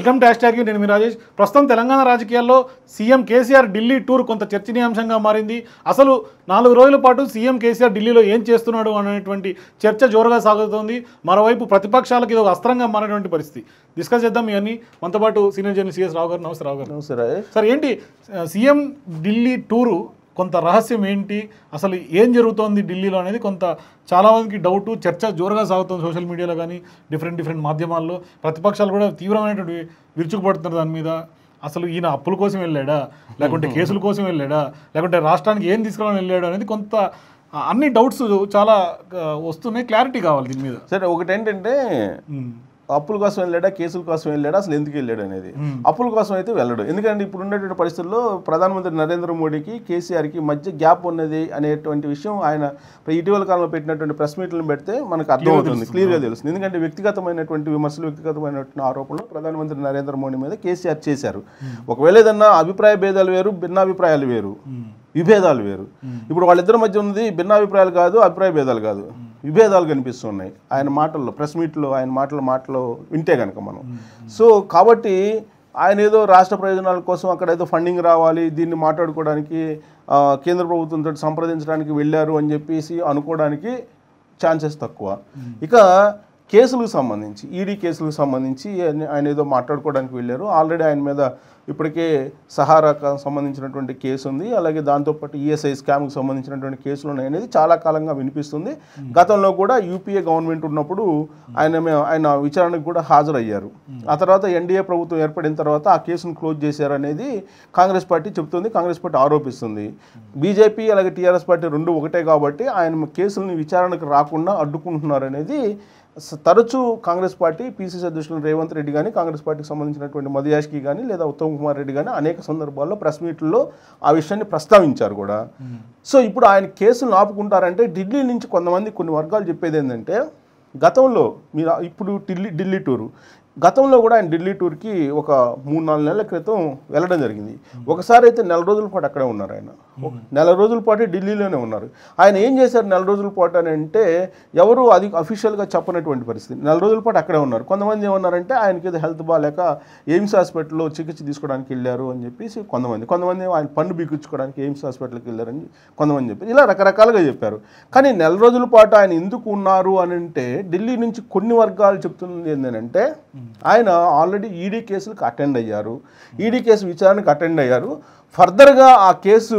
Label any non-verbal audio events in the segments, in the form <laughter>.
Welcome టాష్ tag నేను మీ రాజేష్ ప్రస్తుతం తెలంగాణ రాజకీయాల్లో సీఎం కేసీఆర్ ఢిల్లీ టూర్ కొంత చర్చనీయాంశంగా మారింది అసలు నాలుగు రోజుల పాటు సీఎం కేసీఆర్ ఢిల్లీలో ఏం చేస్తున్నాడు అనేటువంటి చర్చ జోరుగా సాగుతోంది మరోవైపు ప్రతిపక్షాలకు ఇది ఒక అస్త్రంగా మారినటువంటి పరిస్థితి డిస్కస్ చేద్దాం ఇవన్నీ మనతో పాటు సీనియర్ జర్నలిస్ట్ సిఎస్ రావు గారు నమస్తే రావు గారు నమస్తే సార్ ఏంటి సీఎం ఢిల్లీ టూరు కొంత రహస్యం ఏంటి అసలు ఏం జరుగుతోంది ఢిల్లీలో అనేది కొంత చాలామందికి డౌటు చర్చ జోరుగా సాగుతుంది సోషల్ మీడియాలో కానీ డిఫరెంట్ డిఫరెంట్ మాధ్యమాల్లో ప్రతిపక్షాలు కూడా తీవ్రమైనటువంటి విరుచుకుపడుతున్నారు దాని మీద అసలు ఈయన అప్పుల కోసం వెళ్ళాడా లేకుంటే <laughs> కేసుల కోసం వెళ్ళాడా లేకుంటే రాష్ట్రానికి ఏం తీసుకురావాలని వెళ్ళాడు అనేది కొంత అన్ని డౌట్స్ చాలా వస్తున్నాయి క్లారిటీ కావాలి దీని మీద సరే ఒకటి ఏంటంటే అప్పుల కోసం వెళ్ళాడా కేసుల కోసం వెళ్ళాడా అసలు ఎందుకు వెళ్ళాడు అనేది అప్పుల కోసం అయితే వెళ్ళడు ఎందుకంటే ఇప్పుడు ఉన్నటువంటి పరిస్థితుల్లో ప్రధానమంత్రి నరేంద్ర మోడీకి కేసీఆర్కి మధ్య గ్యాప్ ఉన్నది అనేటువంటి విషయం ఆయన ఇటీవల కాలంలో పెట్టినటువంటి ప్రెస్ మీట్లను పెడితే మనకు అర్థమవుతుంది క్లియర్గా తెలుస్తుంది ఎందుకంటే వ్యక్తిగతమైనటువంటి విమర్శలు వ్యక్తిగతమైనటువంటి ఆరోపణలు ప్రధానమంత్రి నరేంద్ర మోడీ మీద కేసీఆర్ చేశారు ఒకవేళ ఏదన్నా అభిప్రాయ భేదాలు వేరు భిన్నాభిప్రాయాలు వేరు విభేదాలు వేరు ఇప్పుడు వాళ్ళిద్దరి మధ్య ఉన్నది భిన్నాభిప్రాయాలు కాదు అభిప్రాయ భేదాలు కాదు విభేదాలు కనిపిస్తున్నాయి ఆయన మాటల్లో ప్రెస్ మీట్లో ఆయన మాటల మాటలు వింటే కనుక మనం సో కాబట్టి ఆయన ఏదో రాష్ట్ర ప్రయోజనాల కోసం అక్కడ ఏదో ఫండింగ్ రావాలి దీన్ని మాట్లాడుకోవడానికి కేంద్ర ప్రభుత్వంతో సంప్రదించడానికి వెళ్ళారు అని చెప్పేసి అనుకోవడానికి ఛాన్సెస్ తక్కువ ఇక కేసులకు సంబంధించి ఈడీ కేసులకు సంబంధించి ఆయన ఏదో మాట్లాడుకోవడానికి వెళ్ళారు ఆల్రెడీ ఆయన మీద ఇప్పటికే సహారాకు సంబంధించినటువంటి కేసు ఉంది అలాగే దాంతోపాటు ఈఎస్ఐ స్కామ్కి సంబంధించినటువంటి కేసులు ఉన్నాయి అనేది చాలా కాలంగా వినిపిస్తుంది గతంలో కూడా యూపీఏ గవర్నమెంట్ ఉన్నప్పుడు ఆయన ఆయన విచారణకు కూడా హాజరయ్యారు ఆ తర్వాత ఎన్డీఏ ప్రభుత్వం ఏర్పడిన తర్వాత ఆ కేసును క్లోజ్ చేశారనేది కాంగ్రెస్ పార్టీ చెబుతుంది కాంగ్రెస్ పార్టీ ఆరోపిస్తుంది బీజేపీ అలాగే టీఆర్ఎస్ పార్టీ రెండు ఒకటే కాబట్టి ఆయన కేసులను విచారణకు రాకుండా అడ్డుకుంటున్నారనేది తరచూ కాంగ్రెస్ పార్టీ పీసీసీ అధ్యక్షులు రేవంత్ రెడ్డి కానీ కాంగ్రెస్ పార్టీకి సంబంధించినటువంటి మధుయాష్కి కానీ లేదా ఉత్తమ్ కుమార్ రెడ్డి కానీ అనేక సందర్భాల్లో ప్రెస్ మీట్లలో ఆ విషయాన్ని ప్రస్తావించారు కూడా సో ఇప్పుడు ఆయన కేసులు ఆపుకుంటారంటే ఢిల్లీ నుంచి కొంతమంది కొన్ని వర్గాలు చెప్పేది ఏంటంటే గతంలో మీరు ఇప్పుడు ఢిల్లీ ఢిల్లీ టూరు గతంలో కూడా ఆయన ఢిల్లీ టూర్కి ఒక మూడు నాలుగు నెలల క్రితం వెళ్ళడం జరిగింది ఒకసారి అయితే నెల రోజుల పాటు అక్కడే ఉన్నారు ఆయన నెల రోజుల పాటు ఢిల్లీలోనే ఉన్నారు ఆయన ఏం చేశారు నెల రోజుల పాటు అని అంటే ఎవరు అది అఫీషియల్గా చెప్పనటువంటి పరిస్థితి నెల రోజుల పాటు అక్కడే ఉన్నారు కొంతమంది ఏమన్నారంటే ఆయనకి ఏదో హెల్త్ బాగాలేక ఎయిమ్స్ హాస్పిటల్లో చికిత్స తీసుకోవడానికి వెళ్ళారు అని చెప్పేసి కొంతమంది కొంతమంది ఆయన పన్ను బిగుచ్చుకోవడానికి ఎయిమ్స్ హాస్పిటల్కి వెళ్ళారని కొంతమంది చెప్పి ఇలా రకరకాలుగా చెప్పారు కానీ నెల రోజుల పాటు ఆయన ఎందుకు ఉన్నారు అని అంటే ఢిల్లీ నుంచి కొన్ని వర్గాలు చెప్తున్నది ఏంటంటే ఆయన ఆల్రెడీ ఈడీ కేసులకు అటెండ్ అయ్యారు ఈడీ కేసు విచారణకు అటెండ్ అయ్యారు ఫర్దర్గా ఆ కేసు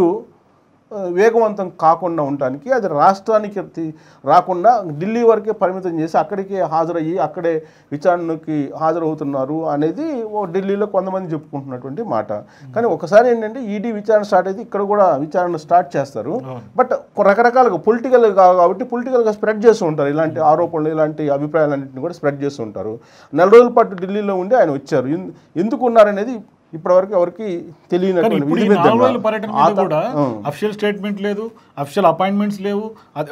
వేగవంతం కాకుండా ఉండటానికి అది రాష్ట్రానికి రాకుండా ఢిల్లీ వరకే పరిమితం చేసి అక్కడికే హాజరయ్యి అక్కడే విచారణకి హాజరవుతున్నారు అనేది ఢిల్లీలో కొంతమంది చెప్పుకుంటున్నటువంటి మాట కానీ ఒకసారి ఏంటంటే ఈడీ విచారణ స్టార్ట్ అయితే ఇక్కడ కూడా విచారణ స్టార్ట్ చేస్తారు బట్ రకరకాలుగా పొలిటికల్ కాబట్టి పొలిటికల్గా స్ప్రెడ్ చేస్తూ ఉంటారు ఇలాంటి ఆరోపణలు ఇలాంటి అభిప్రాయాలన్నింటినీ కూడా స్ప్రెడ్ చేస్తూ ఉంటారు నెల రోజుల పాటు ఢిల్లీలో ఉండి ఆయన వచ్చారు ఎందుకు ఉన్నారనేది ఇప్పటివరకు ఎవరికి కూడా అఫిషియల్ స్టేట్మెంట్ లేదు అఫిషియల్ అపాయింట్మెంట్స్ లేవు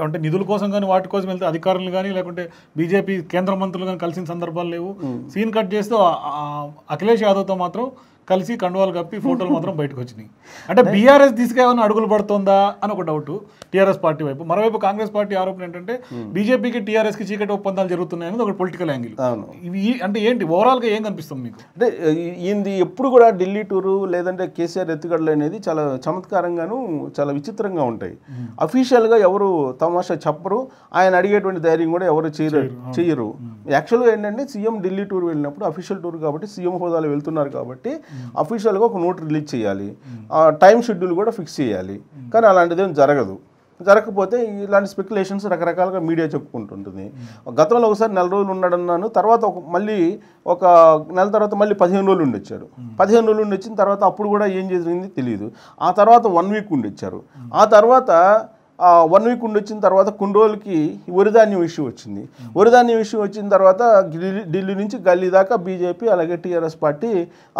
అంటే నిధుల కోసం కానీ వాటి కోసం వెళ్తే అధికారులు కానీ లేకుంటే బీజేపీ కేంద్ర మంత్రులు కానీ కలిసిన సందర్భాలు లేవు సీన్ కట్ చేస్తూ అఖిలేష్ యాదవ్తో మాత్రం కలిసి కండువాలు కప్పి ఫోటోలు మాత్రం బయటకు వచ్చినాయి అంటే బీఆర్ఎస్ తీసుకేమైనా అడుగులు పడుతుందా అని ఒక డౌట్ టీఆర్ఎస్ పార్టీ వైపు మరోవైపు కాంగ్రెస్ పార్టీ ఆరోపణ ఏంటంటే hmm. బీజేపీకి టీఆర్ఎస్ కి చీకటి ఒప్పందాలు జరుగుతున్నాయి అనేది ఒక పొలిటికల్ యాంగిల్ ఇవి అంటే ఏంటి ఓవరాల్గా ఏం కనిపిస్తుంది మీకు అంటే ఈయనది ఎప్పుడు కూడా ఢిల్లీ టూరు లేదంటే కేసీఆర్ ఎత్తుగడలు అనేది చాలా చమత్కారంగాను చాలా విచిత్రంగా ఉంటాయి అఫీషియల్గా hmm. ఎవరు తమాషా చెప్పరు ఆయన అడిగేటువంటి ధైర్యం కూడా ఎవరు చేయరు చేయరు యాక్చువల్గా hmm. ఏంటంటే సీఎం ఢిల్లీ టూర్ వెళ్ళినప్పుడు అఫీషియల్ టూర్ కాబట్టి సీఎం హోదాలో వెళ్తున్నారు కాబట్టి అఫీషియల్గా ఒక నోట్ రిలీజ్ చేయాలి ఆ టైం షెడ్యూల్ కూడా ఫిక్స్ చేయాలి కానీ అలాంటిదేం జరగదు జరగకపోతే ఇలాంటి స్పెక్యులేషన్స్ రకరకాలుగా మీడియా చెప్పుకుంటుంటుంది గతంలో ఒకసారి నెల రోజులు ఉన్నాడన్నాను తర్వాత ఒక మళ్ళీ ఒక నెల తర్వాత మళ్ళీ పదిహేను రోజులు ఉండొచ్చాడు పదిహేను రోజులు ఉండి వచ్చిన తర్వాత అప్పుడు కూడా ఏం జరిగింది తెలియదు ఆ తర్వాత వన్ వీక్ ఉండొచ్చారు ఆ తర్వాత వన్ వీక్ ఉండి వచ్చిన తర్వాత కుండ్రోలకి వరిధాన్యం ఇష్యూ వచ్చింది వరిధాన్యం ఇష్యూ వచ్చిన తర్వాత ఢిల్లీ నుంచి గల్లీ దాకా బీజేపీ అలాగే టీఆర్ఎస్ పార్టీ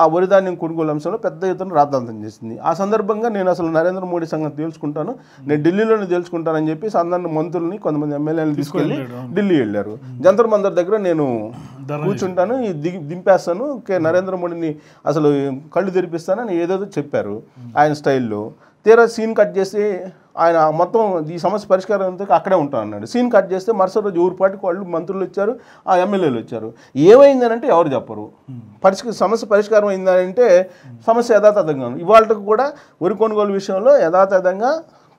ఆ వరిధాన్యం కొనుగోలు అంశంలో పెద్ద ఎత్తున రాద్ధాంతం చేసింది ఆ సందర్భంగా నేను అసలు నరేంద్ర మోడీ సంగతి తెలుసుకుంటాను నేను ఢిల్లీలోనే తెలుసుకుంటానని చెప్పి అందరిని మంత్రుల్ని కొంతమంది ఎమ్మెల్యేలను తీసుకెళ్ళి ఢిల్లీ వెళ్ళారు జంతర్ మందర్ దగ్గర నేను కూర్చుంటాను దిగి దింపేస్తాను నరేంద్ర మోడీని అసలు కళ్ళు తెరిపిస్తానని ఏదేదో చెప్పారు ఆయన స్టైల్లో తీరా సీన్ కట్ చేసి ఆయన మొత్తం ఈ సమస్య పరిష్కారం అంతా అక్కడే ఉంటాను అన్నాడు సీన్ కట్ చేస్తే మరుసటి రోజు ఊరి పాటికి వాళ్ళు మంత్రులు వచ్చారు ఆ ఎమ్మెల్యేలు వచ్చారు ఏమైందనంటే ఎవరు చెప్పరు పరిష్క సమస్య పరిష్కారం అయిందంటే సమస్య యథాతథంగా ఇవాళకు కూడా ఉరి కొనుగోలు విషయంలో యథాతథంగా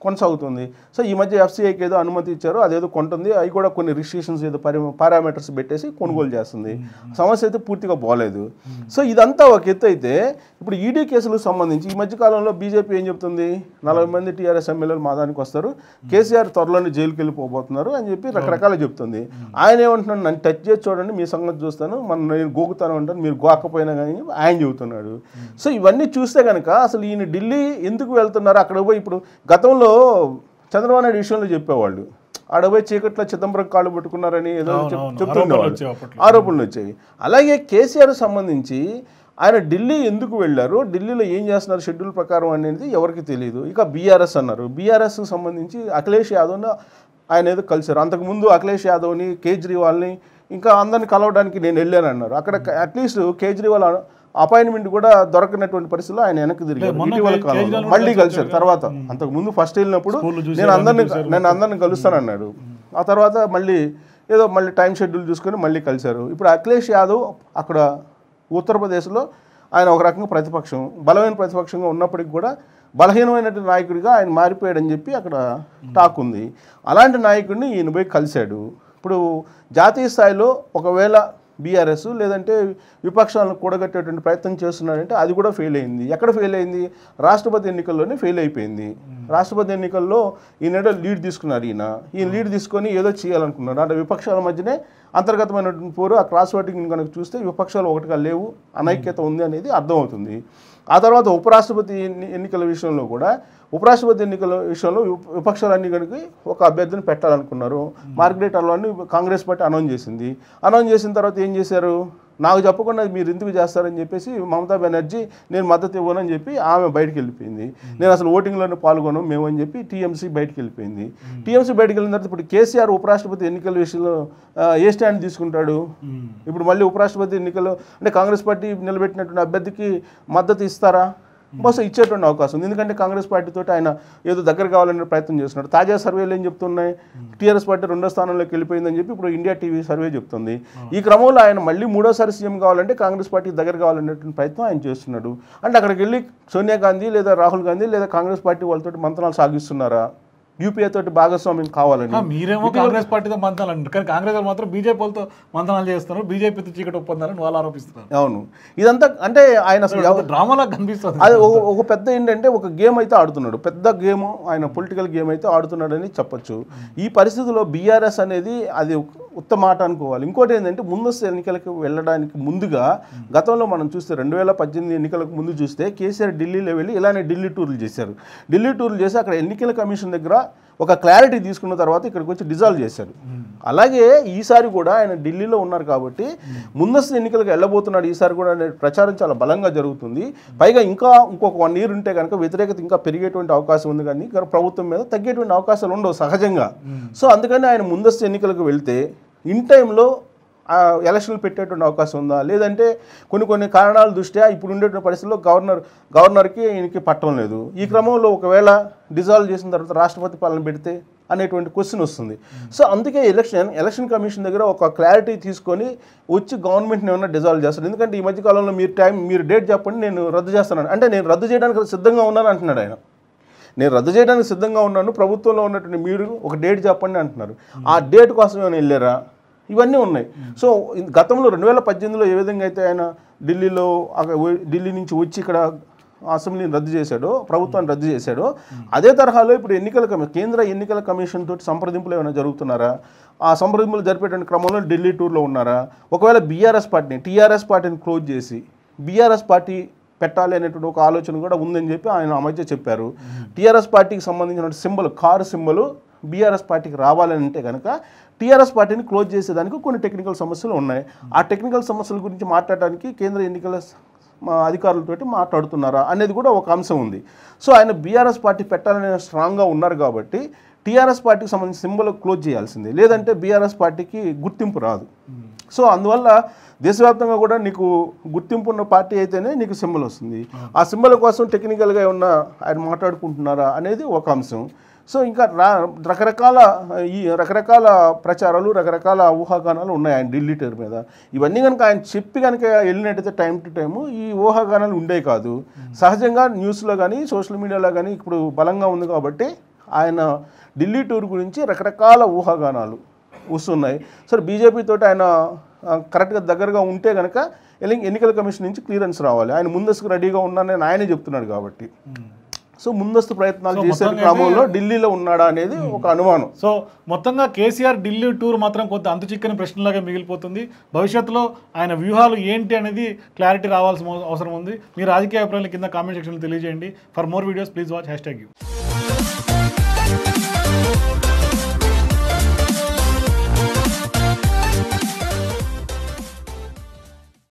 కొనసాగుతుంది సో ఈ మధ్య ఎఫ్సీఐకి ఏదో అనుమతి ఇచ్చారు అదేదో కొంటుంది అవి కూడా కొన్ని రిస్ట్రిక్షన్స్ ఏదో పరి పారామీటర్స్ పెట్టేసి కొనుగోలు hmm. చేస్తుంది hmm. సమస్య అయితే పూర్తిగా పోలేదు hmm. సో ఇదంతా ఒక ఎత్తు అయితే ఇప్పుడు ఈడీ e కేసులకు సంబంధించి ఈ మధ్య కాలంలో బీజేపీ ఏం చెప్తుంది నలభై మంది టీఆర్ఎస్ ఎమ్మెల్యేలు మా దానికి వస్తారు కేసీఆర్ త్వరలోనే జైలుకి వెళ్ళిపోబోతున్నారు అని చెప్పి రకరకాలు చెప్తుంది ఆయన ఏమంటున్నాడు నన్ను టచ్ చేసి చూడండి మీ సంగతి చూస్తాను మనం నేను గోకుతాను అంటాను మీరు గోకపోయినా కానీ ఆయన చెబుతున్నాడు సో ఇవన్నీ చూస్తే కనుక అసలు ఈయన ఢిల్లీ ఎందుకు వెళ్తున్నారు అక్కడ పోయి ఇప్పుడు గతంలో చంద్రబాబు నాయుడు విషయంలో చెప్పేవాళ్ళు అడవై చీకట్లో చిదంబరం కాళ్ళు పెట్టుకున్నారని ఏదో చెప్తుండే ఆరోపణలు వచ్చేవి అలాగే కేసీఆర్ సంబంధించి ఆయన ఢిల్లీ ఎందుకు వెళ్ళారు ఢిల్లీలో ఏం చేస్తున్నారు షెడ్యూల్ ప్రకారం అనేది ఎవరికి తెలియదు ఇక బీఆర్ఎస్ అన్నారు బీఆర్ఎస్కి సంబంధించి అఖిలేష్ యాదవ్ని ఆయన ఏదో కలిశారు అంతకుముందు అఖిలేష్ యాదవ్ని కేజ్రీవాల్ని ఇంకా అందరిని కలవడానికి నేను వెళ్ళాను అన్నారు అక్కడ అట్లీస్ట్ కేజ్రీవాల్ అపాయింట్మెంట్ కూడా దొరకనటువంటి పరిస్థితుల్లో ఆయన వెనక్కి తిరిగారు మళ్ళీ కలిశారు తర్వాత అంతకు ముందు ఫస్ట్ వెళ్ళినప్పుడు నేను అందరిని నేను అందరిని కలుస్తానన్నాడు ఆ తర్వాత మళ్ళీ ఏదో మళ్ళీ టైం షెడ్యూల్ చూసుకొని మళ్ళీ కలిశారు ఇప్పుడు అఖిలేష్ యాదవ్ అక్కడ ఉత్తరప్రదేశ్లో ఆయన ఒక రకంగా ప్రతిపక్షం బలమైన ప్రతిపక్షంగా ఉన్నప్పటికి కూడా బలహీనమైనటువంటి నాయకుడిగా ఆయన మారిపోయాడని చెప్పి అక్కడ టాక్ ఉంది అలాంటి నాయకుడిని ఈయన పోయి కలిశాడు ఇప్పుడు జాతీయ స్థాయిలో ఒకవేళ బీఆర్ఎస్ లేదంటే విపక్షాలను కూడగట్టేటువంటి ప్రయత్నం చేస్తున్నాడంటే అది కూడా ఫెయిల్ అయింది ఎక్కడ ఫెయిల్ అయింది రాష్ట్రపతి ఎన్నికల్లోనే ఫెయిల్ అయిపోయింది రాష్ట్రపతి ఎన్నికల్లో ఈయన లీడ్ తీసుకున్నారు ఈయన ఈయన లీడ్ తీసుకొని ఏదో చేయాలనుకున్నాడు అంటే విపక్షాల మధ్యనే అంతర్గతమైనటువంటి పోరు ఆ క్రాస్ ఓటింగ్ కనుక చూస్తే విపక్షాలు ఒకటిగా లేవు అనైక్యత ఉంది అనేది అర్థమవుతుంది ఆ తర్వాత ఉపరాష్ట్రపతి ఎన్నికల విషయంలో కూడా ఉపరాష్ట్రపతి ఎన్నికల విషయంలో విపక్షాలన్నీ కనుక ఒక అభ్యర్థిని పెట్టాలనుకున్నారు మార్గరేట్ అలా కాంగ్రెస్ పార్టీ అనౌన్స్ చేసింది అనౌన్స్ చేసిన తర్వాత ఏం చేశారు నాకు చెప్పకుండా మీరు ఎందుకు చేస్తారని చెప్పేసి మమతా బెనర్జీ నేను మద్దతు ఇవ్వనని చెప్పి ఆమె బయటకు వెళ్ళిపోయింది నేను అసలు ఓటింగ్లోనే పాల్గొను మేము అని చెప్పి టీఎంసీ బయటకు వెళ్ళిపోయింది టీఎంసీ బయటకు వెళ్ళిన తర్వాత ఇప్పుడు కేసీఆర్ ఉపరాష్ట్రపతి ఎన్నికల విషయంలో ఏ స్టాండ్ తీసుకుంటాడు ఇప్పుడు మళ్ళీ ఉపరాష్ట్రపతి ఎన్నికలు అంటే కాంగ్రెస్ పార్టీ నిలబెట్టినటువంటి అభ్యర్థికి మద్దతు ఇస్తారా బహుశా ఇచ్చేటువంటి అవకాశం ఉంది ఎందుకంటే కాంగ్రెస్ పార్టీతో ఆయన ఏదో దగ్గర కావాలనే ప్రయత్నం చేస్తున్నాడు తాజా సర్వేలు ఏం చెప్తున్నాయి టీఆర్ఎస్ పార్టీ రెండో స్థానంలోకి వెళ్ళిపోయిందని చెప్పి ఇప్పుడు ఇండియా టీవీ సర్వే చెప్తుంది ఈ క్రమంలో ఆయన మళ్ళీ మూడోసారి సీఎం కావాలంటే కాంగ్రెస్ పార్టీకి దగ్గర కావాలనేటువంటి ప్రయత్నం ఆయన చేస్తున్నాడు అంటే అక్కడికి వెళ్ళి సోనియా గాంధీ లేదా రాహుల్ గాంధీ లేదా కాంగ్రెస్ పార్టీ వాళ్ళతో మంత్రాలు సాగిస్తున్నారా యూపీఏ తోటి భాగస్వామ్యం కావాలని మీరేమో కాంగ్రెస్ పార్టీతో మంతనాలండి కానీ కాంగ్రెస్ మాత్రం బీజేపీలతో మంతనాలు చేస్తున్నారు బీజేపీతో చీకటి ఒప్పందాలని వాళ్ళు ఆరోపిస్తున్నారు అవును ఇదంతా అంటే ఆయన డ్రామాలా కనిపిస్తుంది అది ఒక పెద్ద ఏంటంటే ఒక గేమ్ అయితే ఆడుతున్నాడు పెద్ద గేమ్ ఆయన పొలిటికల్ గేమ్ అయితే ఆడుతున్నాడని చెప్పొచ్చు ఈ పరిస్థితిలో బీఆర్ఎస్ అనేది అది ఉత్తమ ఆట అనుకోవాలి ఇంకోటి ఏంటంటే ముందస్తు ఎన్నికలకు వెళ్ళడానికి ముందుగా గతంలో మనం చూస్తే రెండు వేల పద్దెనిమిది ఎన్నికలకు ముందు చూస్తే కేసీఆర్ ఢిల్లీలో వెళ్ళి ఇలానే ఢిల్లీ టూర్లు చేశారు ఢిల్లీ టూర్లు చేసి అక్కడ ఎన్నికల కమిషన్ దగ్గర ఒక క్లారిటీ తీసుకున్న తర్వాత ఇక్కడికి వచ్చి డిజాల్వ్ చేశారు hmm. అలాగే ఈసారి కూడా ఆయన ఢిల్లీలో ఉన్నారు కాబట్టి hmm. ముందస్తు ఎన్నికలకు వెళ్ళబోతున్నాడు ఈసారి కూడా అనే ప్రచారం చాలా బలంగా జరుగుతుంది పైగా ఇంకా ఇంకొక వన్ ఇయర్ ఉంటే కనుక వ్యతిరేకత ఇంకా పెరిగేటువంటి అవకాశం ఉంది కానీ ప్రభుత్వం మీద తగ్గేటువంటి అవకాశాలు ఉండవు సహజంగా hmm. సో అందుకని ఆయన ముందస్తు ఎన్నికలకు వెళ్తే ఇన్ టైంలో ఎలక్షన్లు పెట్టేటువంటి అవకాశం ఉందా లేదంటే కొన్ని కొన్ని కారణాల దృష్ట్యా ఇప్పుడు ఉండేటువంటి పరిస్థితుల్లో గవర్నర్ గవర్నర్కి ఈయనకి పట్టడం లేదు ఈ క్రమంలో ఒకవేళ డిజాల్వ్ చేసిన తర్వాత రాష్ట్రపతి పాలన పెడితే అనేటువంటి క్వశ్చన్ వస్తుంది సో అందుకే ఎలక్షన్ ఎలక్షన్ కమిషన్ దగ్గర ఒక క్లారిటీ తీసుకొని వచ్చి గవర్నమెంట్ని ఏమైనా డిజాల్వ్ చేస్తాడు ఎందుకంటే ఈ మధ్యకాలంలో మీరు టైం మీరు డేట్ చెప్పండి నేను రద్దు చేస్తాను అంటే నేను రద్దు చేయడానికి సిద్ధంగా ఉన్నాను అంటున్నాడు ఆయన నేను రద్దు చేయడానికి సిద్ధంగా ఉన్నాను ప్రభుత్వంలో ఉన్నటువంటి మీరు ఒక డేట్ చెప్పండి అంటున్నారు ఆ డేట్ కోసం ఏమైనా వెళ్ళారా ఇవన్నీ ఉన్నాయి సో గతంలో రెండు వేల పద్దెనిమిదిలో ఏ విధంగా అయితే ఆయన ఢిల్లీలో ఢిల్లీ నుంచి వచ్చి ఇక్కడ అసెంబ్లీని రద్దు చేశాడో ప్రభుత్వాన్ని రద్దు చేశాడో అదే తరహాలో ఇప్పుడు ఎన్నికల కమిషన్ కేంద్ర ఎన్నికల కమిషన్ తోటి సంప్రదింపులు ఏమైనా జరుగుతున్నారా ఆ సంప్రదింపులు జరిపేటువంటి క్రమంలో ఢిల్లీ టూర్లో ఉన్నారా ఒకవేళ బీఆర్ఎస్ పార్టీని టీఆర్ఎస్ పార్టీని క్లోజ్ చేసి బీఆర్ఎస్ పార్టీ పెట్టాలి అనేటువంటి ఒక ఆలోచన కూడా ఉందని చెప్పి ఆయన ఆ మధ్య చెప్పారు టీఆర్ఎస్ పార్టీకి సంబంధించిన సింబల్ కారు సింబల్ బీఆర్ఎస్ పార్టీకి రావాలని అంటే కనుక టీఆర్ఎస్ పార్టీని క్లోజ్ చేసేదానికి కొన్ని టెక్నికల్ సమస్యలు ఉన్నాయి ఆ టెక్నికల్ సమస్యల గురించి మాట్లాడడానికి కేంద్ర ఎన్నికల మా మాట్లాడుతున్నారా అనేది కూడా ఒక అంశం ఉంది సో ఆయన బీఆర్ఎస్ పార్టీ పెట్టాలని స్ట్రాంగ్గా ఉన్నారు కాబట్టి టీఆర్ఎస్ పార్టీకి సంబంధించిన సింబల్ క్లోజ్ చేయాల్సిందే లేదంటే బీఆర్ఎస్ పార్టీకి గుర్తింపు రాదు hmm. సో అందువల్ల దేశవ్యాప్తంగా కూడా నీకు గుర్తింపు ఉన్న పార్టీ అయితేనే నీకు సింబల్ వస్తుంది hmm. ఆ సింబల్ కోసం టెక్నికల్గా ఉన్న ఆయన మాట్లాడుకుంటున్నారా అనేది ఒక అంశం సో ఇంకా రకరకాల ఈ రకరకాల ప్రచారాలు రకరకాల ఊహాగానాలు ఉన్నాయి ఆయన ఢిల్లీ ఢిల్లీటర్ మీద ఇవన్నీ కనుక ఆయన చెప్పి కనుక వెళ్ళినట్టయితే టైం టు టైము ఈ ఊహాగానాలు ఉండే కాదు సహజంగా న్యూస్లో కానీ సోషల్ మీడియాలో కానీ ఇప్పుడు బలంగా ఉంది కాబట్టి ఆయన ఢిల్లీ టూర్ గురించి రకరకాల ఊహాగానాలు వస్తున్నాయి సరే బీజేపీతో ఆయన కరెక్ట్గా దగ్గరగా ఉంటే కనుక ఎన్నికల కమిషన్ నుంచి క్లియరెన్స్ రావాలి ఆయన ముందస్తుకు రెడీగా ఉన్నానని ఆయనే చెప్తున్నాడు కాబట్టి సో ముందస్తు ప్రయత్నాలు చేసే క్రమంలో ఢిల్లీలో ఉన్నాడా అనేది ఒక అనుమానం సో మొత్తంగా కేసీఆర్ ఢిల్లీ టూర్ మాత్రం కొంత అంతు చిక్కని ప్రశ్నలాగా మిగిలిపోతుంది భవిష్యత్తులో ఆయన వ్యూహాలు ఏంటి అనేది క్లారిటీ రావాల్సిన అవసరం ఉంది మీ రాజకీయ అభిప్రాయాలు కింద కామెంట్ సెక్షన్లో తెలియజేయండి for more videos please watch hashtag you